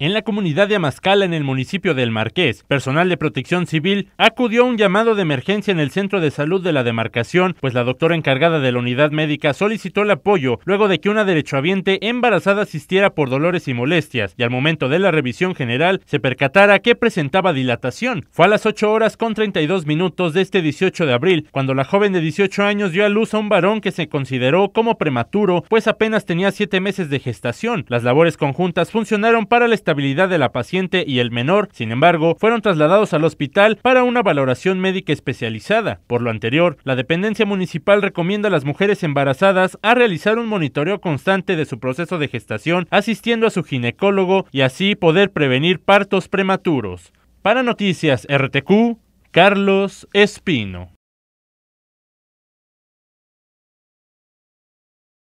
En la comunidad de amascala en el municipio del Marqués, personal de protección civil acudió a un llamado de emergencia en el centro de salud de la demarcación, pues la doctora encargada de la unidad médica solicitó el apoyo luego de que una derechohabiente embarazada asistiera por dolores y molestias y al momento de la revisión general se percatara que presentaba dilatación. Fue a las 8 horas con 32 minutos de este 18 de abril cuando la joven de 18 años dio a luz a un varón que se consideró como prematuro, pues apenas tenía 7 meses de gestación. Las labores conjuntas funcionaron para la estabilidad de la paciente y el menor, sin embargo, fueron trasladados al hospital para una valoración médica especializada. Por lo anterior, la dependencia municipal recomienda a las mujeres embarazadas a realizar un monitoreo constante de su proceso de gestación, asistiendo a su ginecólogo y así poder prevenir partos prematuros. Para Noticias RTQ, Carlos Espino.